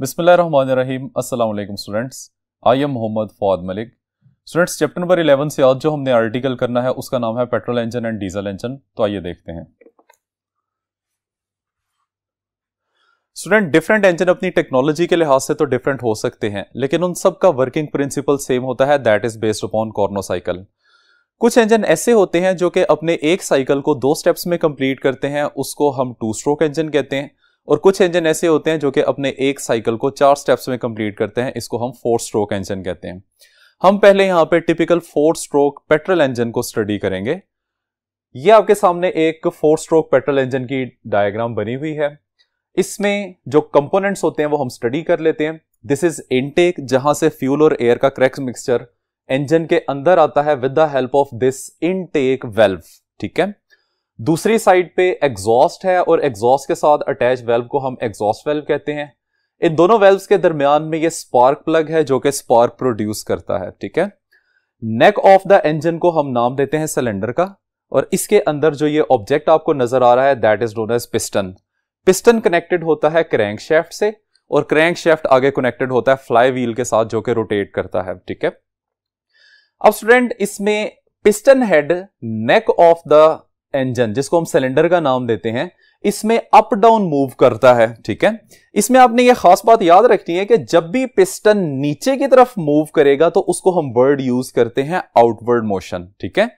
बिसमीम अल्लाम students I am Mohammad Fawad Malik students chapter number 11 से आज जो हमने आर्टिकल करना है उसका नाम है petrol engine and diesel engine तो आइए देखते हैं स्टूडेंट डिफरेंट इंजन अपनी टेक्नोलॉजी के लिहाज से तो डिफरेंट हो सकते हैं लेकिन उन सब का वर्किंग प्रिंसिपल सेम होता है that is based upon Carnot cycle कुछ इंजन ऐसे होते हैं जो कि अपने एक साइकिल को दो स्टेप्स में कंप्लीट करते हैं उसको हम टू स्ट्रोक इंजन कहते हैं और कुछ इंजन ऐसे होते हैं जो कि अपने एक साइकिल को चार स्टेप्स में कंप्लीट करते हैं इसको हम फोर स्ट्रोक इंजन कहते हैं हम पहले यहां पे typical four stroke petrol engine को स्टडी करेंगे ये आपके सामने एक फोर स्ट्रोक पेट्रोल इंजन की डायग्राम बनी हुई है इसमें जो कंपोनेंट्स होते हैं वो हम स्टडी कर लेते हैं दिस इज इनटेक जहां से फ्यूल और एयर का क्रैक्स मिक्सचर इंजन के अंदर आता है with the help of this intake valve ठीक है दूसरी साइड पे एग्जॉस्ट है और एग्जॉस्ट के साथ अटैच वेल्व को हम एग्जॉस्ट वेल्व कहते हैं इन दोनों वेल्व के दरमियान में ये स्पार्क प्लग है जो कि स्पार्क प्रोड्यूस करता है ठीक है नेक ऑफ द इंजन को हम नाम देते हैं सिलेंडर का और इसके अंदर जो ये ऑब्जेक्ट आपको नजर आ रहा है that is known as piston piston connected होता है क्रैंक शेफ्ट से और क्रैंक शेफ्ट आगे कनेक्टेड होता है फ्लाई व्हील के साथ जो कि रोटेट करता है ठीक है अब स्टूडेंट इसमें piston head neck of the engine जिसको हम सिलेंडर का नाम देते हैं इसमें अप डाउन मूव करता है ठीक है इसमें आपने ये खास बात याद रखनी है कि जब भी पिस्टन नीचे की तरफ मूव करेगा तो उसको हम वर्ड यूज करते हैं आउटवर्ड मोशन ठीक है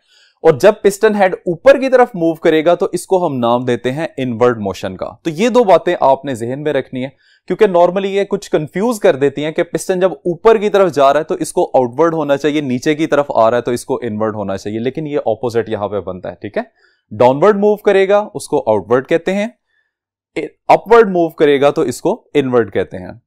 और जब पिस्टन हेड ऊपर की तरफ मूव करेगा तो इसको हम नाम देते हैं इनवर्ड मोशन का तो ये दो बातें आपने जहन में रखनी है क्योंकि नॉर्मली ये कुछ कंफ्यूज कर देती हैं कि पिस्टन जब ऊपर की तरफ जा रहा है तो इसको आउटवर्ड होना चाहिए नीचे की तरफ आ रहा है तो इसको इनवर्ड होना चाहिए लेकिन ये ऑपोजिट यहां पर बनता है ठीक है डाउनवर्ड मूव करेगा उसको आउटवर्ड कहते हैं अपवर्ड मूव करेगा तो इसको इनवर्ड कहते हैं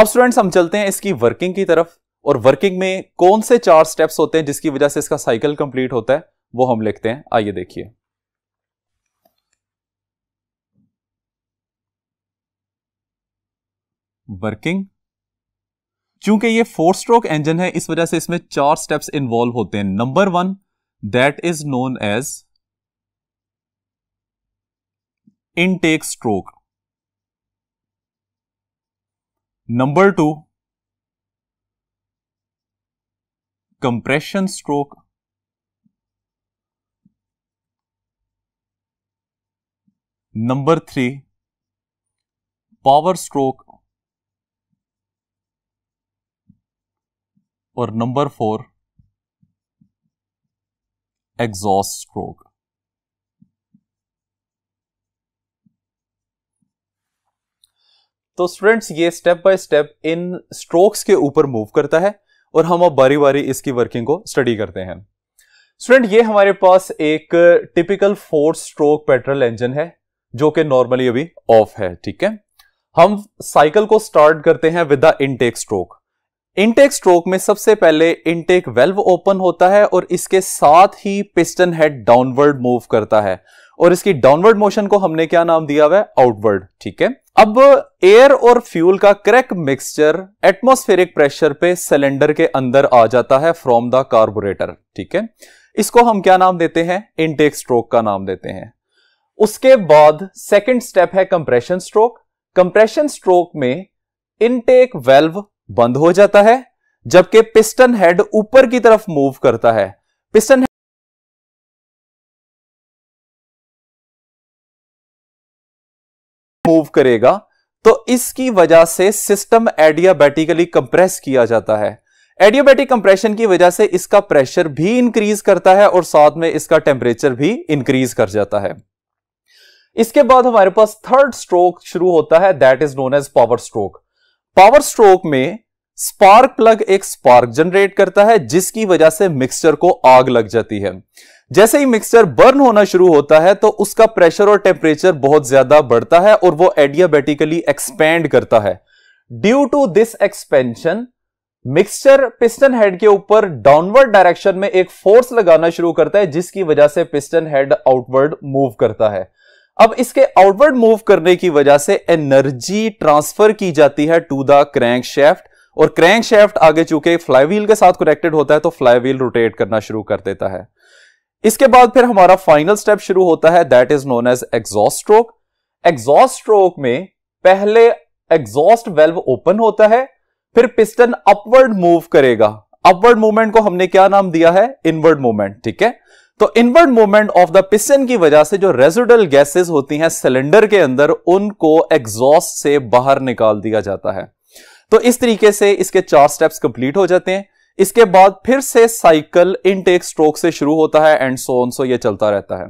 अब स्टूडेंट्स हम चलते हैं इसकी वर्किंग की तरफ और वर्किंग में कौन से चार स्टेप्स होते हैं जिसकी वजह से इसका साइकिल कंप्लीट होता है वो हम लिखते हैं आइए देखिए वर्किंग चूंकि ये फोर स्ट्रोक इंजन है इस वजह से इसमें चार स्टेप्स इन्वॉल्व होते हैं number one that is known as intake stroke number two compression stroke number three power stroke और नंबर फोर एग्जॉस्ट स्ट्रोक तो स्टूडेंट्स ये स्टेप बाय स्टेप इन स्ट्रोक्स के ऊपर मूव करता है और हम अब बारी बारी इसकी वर्किंग को स्टडी करते हैं स्टूडेंट ये हमारे पास एक typical four stroke petrol engine है जो कि नॉर्मली अभी ऑफ है ठीक है हम साइकिल को स्टार्ट करते हैं with the intake stroke intake stroke में सबसे पहले इनटेक वेल्व ओपन होता है और इसके साथ ही पिस्टन हेड डाउनवर्ड मूव करता है और इसकी डाउनवर्ड मोशन को हमने क्या नाम दिया हुआ है आउटवर्ड ठीक है अब एयर और फ्यूल का क्रैक मिक्सचर एटमोस्फेरिक प्रेशर पे सिलेंडर के अंदर आ जाता है फ्रॉम द कार्बोरेटर ठीक है इसको हम क्या नाम देते हैं इनटेक स्ट्रोक का नाम देते हैं उसके बाद सेकंड स्टेप है कंप्रेशन स्ट्रोक कंप्रेशन स्ट्रोक में इनटेक वेल्व बंद हो जाता है जबकि पिस्टन हेड ऊपर की तरफ मूव करता है पिस्टन मूव करेगा तो इसकी वजह से सिस्टम एडियाबैटिकली कंप्रेस किया जाता है एडियोबैटिक कंप्रेशन की वजह से इसका प्रेशर भी इंक्रीज करता है और साथ में इसका टेम्परेचर भी इंक्रीज कर जाता है इसके बाद हमारे पास थर्ड स्ट्रोक शुरू होता है that is known as power stroke power stroke में स्पार्क प्लग एक स्पार्क जनरेट करता है जिसकी वजह से मिक्सचर को आग लग जाती है जैसे ही मिक्सचर बर्न होना शुरू होता है तो उसका प्रेशर और टेम्परेचर बहुत ज्यादा बढ़ता है और वो एडियाबेटिकली एक्सपेंड करता है due to this expansion mixture piston head के ऊपर डाउनवर्ड डायरेक्शन में एक फोर्स लगाना शुरू करता है जिसकी वजह से पिस्टन हेड आउटवर्ड मूव करता है अब इसके आउटवर्ड मूव करने की वजह से एनर्जी ट्रांसफर की जाती है टू द क्रैंक शेफ्ट और क्रैंक शेफ्ट आगे चूंकि फ्लाईव्हील के साथ कनेक्टेड होता है तो फ्लाईव्हील रोटेट करना शुरू कर देता है इसके बाद फिर हमारा फाइनल स्टेप शुरू होता है that is known as exhaust stroke exhaust stroke में पहले एग्जॉस्ट वेल्व ओपन होता है फिर पिस्टन अपवर्ड मूव करेगा अपवर्ड मूवमेंट को हमने क्या नाम दिया है इनवर्ड मूवमेंट ठीक है तो inward movement of the piston की वजह से जो रेजिडल गैसेस होती हैं सिलेंडर के अंदर उनको एग्जॉस्ट से बाहर निकाल दिया जाता है तो इस तरीके से इसके चार स्टेप्स कंप्लीट हो जाते हैं इसके बाद फिर से साइकिल इनटेक स्ट्रोक से शुरू होता है एंड सो ऑन सो ये चलता रहता है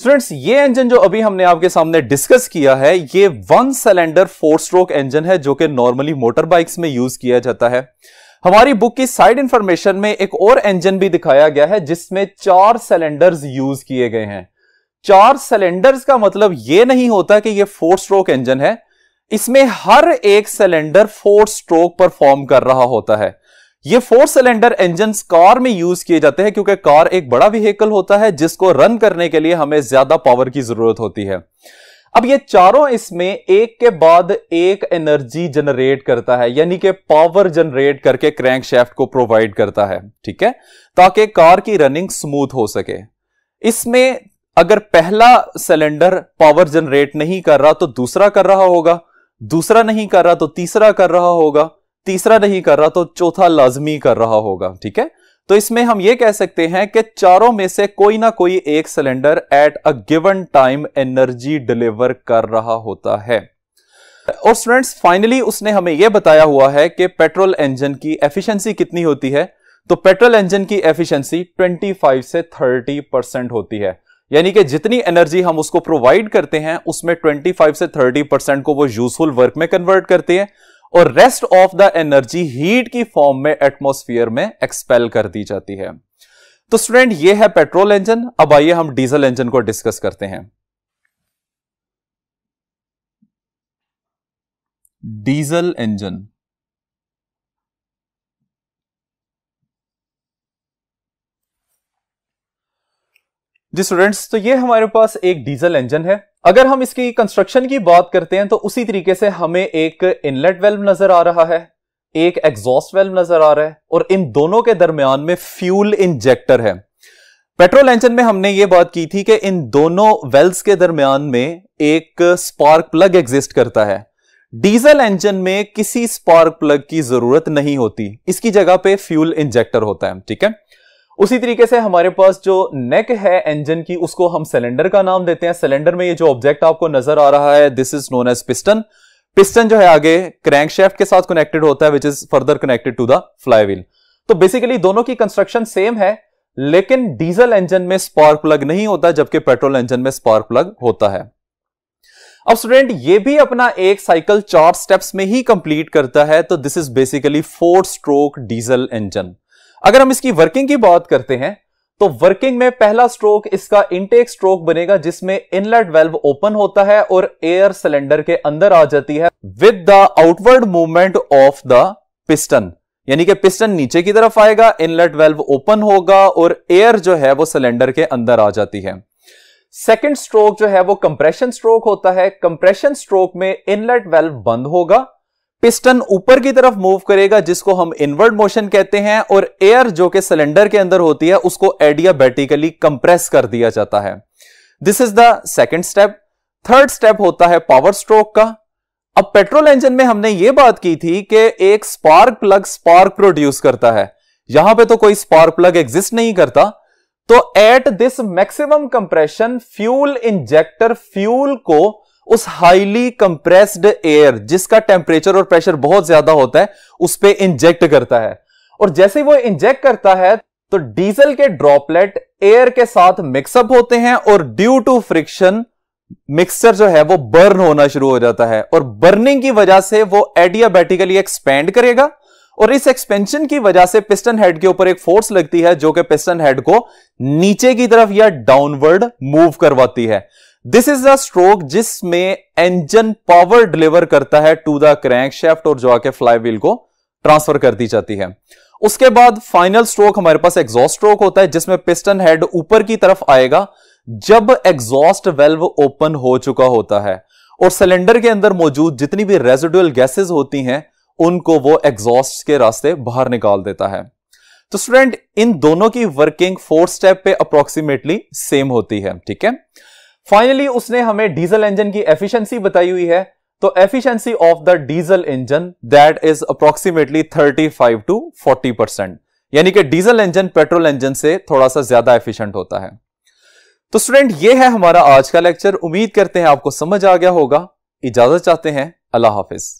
स्टूडेंट्स ये इंजन जो अभी हमने आपके सामने डिस्कस किया है ये one cylinder four stroke engine है जो कि नॉर्मली मोटर बाइक्स में यूज किया जाता है हमारी बुक की साइड इंफॉर्मेशन में एक और इंजन भी दिखाया गया है जिसमें चार सिलेंडर्स यूज किए गए हैं चार सिलेंडर्स का मतलब यह नहीं होता कि यह फोर स्ट्रोक इंजन है इसमें हर एक सिलेंडर फोर स्ट्रोक परफॉर्म कर रहा होता है ये फोर सिलेंडर इंजन कार में यूज किए जाते हैं क्योंकि कार एक बड़ा व्हीकल होता है जिसको रन करने के लिए हमें ज्यादा पावर की जरूरत होती है अब ये चारों इसमें एक के बाद एक एनर्जी जनरेट करता है यानी कि पावर जनरेट करके क्रैंक शेफ्ट को प्रोवाइड करता है ठीक है ताकि कार की रनिंग स्मूथ हो सके इसमें अगर पहला सिलेंडर पावर जनरेट नहीं कर रहा तो दूसरा कर रहा होगा दूसरा नहीं कर रहा तो तीसरा कर रहा होगा तीसरा नहीं कर रहा तो चौथा लाजमी कर रहा होगा ठीक है तो इसमें हम ये कह सकते हैं कि चारों में से कोई ना कोई एक cylinder at a given time energy deliver कर रहा होता है और स्टूडेंट्स फाइनली उसने हमें यह बताया हुआ है कि पेट्रोल इंजन की एफिशिएंसी कितनी होती है तो पेट्रोल इंजन की एफिशिएंसी 25 से 30 परसेंट होती है यानी कि जितनी एनर्जी हम उसको प्रोवाइड करते हैं उसमें 25 से 30 परसेंट को वो यूजफुल वर्क में कन्वर्ट करती है और rest of the energy heat की फॉर्म में एटमोस्फियर में एक्सपेल कर दी जाती है तो स्टूडेंट ये है पेट्रोल इंजन अब आइए हम डीजल इंजन को डिस्कस करते हैं डीजल इंजन जी स्टूडेंट्स तो ये हमारे पास एक डीजल इंजन है अगर हम इसकी कंस्ट्रक्शन की बात करते हैं तो उसी तरीके से हमें एक इनलेट वेल्व नजर आ रहा है एक एग्जॉस्ट वेल्व नजर आ रहा है और इन दोनों के दरमियान में फ्यूल इंजेक्टर है पेट्रोल इंजन में हमने ये बात की थी कि इन दोनों वेल्व के दरमियान में एक स्पार्क प्लग एग्जिस्ट करता है डीजल इंजन में किसी स्पार्क प्लग की जरूरत नहीं होती इसकी जगह पे फ्यूल इंजेक्टर होता है ठीक है उसी तरीके से हमारे पास जो नेक है इंजन की उसको हम सिलेंडर का नाम देते हैं सिलेंडर में ये जो ऑब्जेक्ट आपको नजर आ रहा है this is known as piston piston जो है आगे क्रैंकशेफ्ट के साथ कनेक्टेड होता है which is further connected to the flywheel तो बेसिकली दोनों की कंस्ट्रक्शन सेम है लेकिन डीजल इंजन में स्पार्क प्लग नहीं होता जबकि पेट्रोल इंजन में स्पार्क प्लग होता है अब स्टूडेंट ये भी अपना एक साइकिल चार स्टेप्स में ही कंप्लीट करता है तो this is basically four stroke diesel engine अगर हम इसकी वर्किंग की बात करते हैं तो वर्किंग में पहला स्ट्रोक इसका इनटेक स्ट्रोक बनेगा जिसमें इनलेट वेल्व ओपन होता है और एयर सिलेंडर के अंदर आ जाती है with the outward movement of the piston यानी कि पिस्टन नीचे की तरफ आएगा इनलेट वेल्व ओपन होगा और एयर जो है वो सिलेंडर के अंदर आ जाती है सेकेंड स्ट्रोक जो है वो कंप्रेशन स्ट्रोक होता है कंप्रेशन स्ट्रोक में इनलेट वेल्व बंद होगा पिस्टन ऊपर की तरफ मूव करेगा जिसको हम इनवर्ड मोशन कहते हैं और एयर जो कि सिलेंडर के अंदर होती है उसको एडियाबैटिकली कंप्रेस कर दिया जाता है this is the second step third step होता है पावर स्ट्रोक का अब पेट्रोल इंजन में हमने यह बात की थी कि एक स्पार्क प्लग स्पार्क प्रोड्यूस करता है यहां पे तो कोई स्पार्क प्लग एग्जिस्ट नहीं करता तो at this maximum compression fuel injector fuel को उस हाईली कंप्रेस्ड एयर जिसका टेम्परेचर और प्रेशर बहुत ज्यादा होता है उस पर इंजेक्ट करता है और जैसे वो इंजेक्ट करता है तो डीजल के ड्रॉपलेट एयर के साथ मिक्सअप होते हैं और ड्यू टू फ्रिक्शन मिक्सचर जो है वो बर्न होना शुरू हो जाता है और बर्निंग की वजह से वो एडियाबैटिकली एक्सपेंड करेगा और इस एक्सपेंशन की वजह से पिस्टन हेड के ऊपर एक फोर्स लगती है जो कि पिस्टन हेड को नीचे की तरफ या डाउनवर्ड मूव करवाती है दिस इज द स्ट्रोक जिसमें इंजन पावर डिलीवर करता है टू द शेफ्ट और जो आके फ्लाई व्हील को ट्रांसफर कर दी जाती है उसके बाद फाइनल स्ट्रोक हमारे पास एग्जॉस्ट स्ट्रोक होता है जिसमें पिस्टन हेड ऊपर की तरफ आएगा जब एग्जॉस्ट वेल्व ओपन हो चुका होता है और सिलेंडर के अंदर मौजूद जितनी भी रेजिडुअल गैसेस होती हैं उनको वो एग्जॉस्ट के रास्ते बाहर निकाल देता है तो स्टूडेंट इन दोनों की वर्किंग फोर स्टेप पे अप्रोक्सीमेटली सेम होती है ठीक है फाइनली उसने हमें डीजल इंजन की एफिशिएंसी बताई हुई है तो efficiency of the diesel engine that is approximately 35 to 40 percent यानी कि डीजल इंजन पेट्रोल इंजन से थोड़ा सा ज्यादा एफिशिएंट होता है तो स्टूडेंट ये है हमारा आज का लेक्चर उम्मीद करते हैं आपको समझ आ गया होगा इजाजत चाहते हैं अल्लाह हाफिज़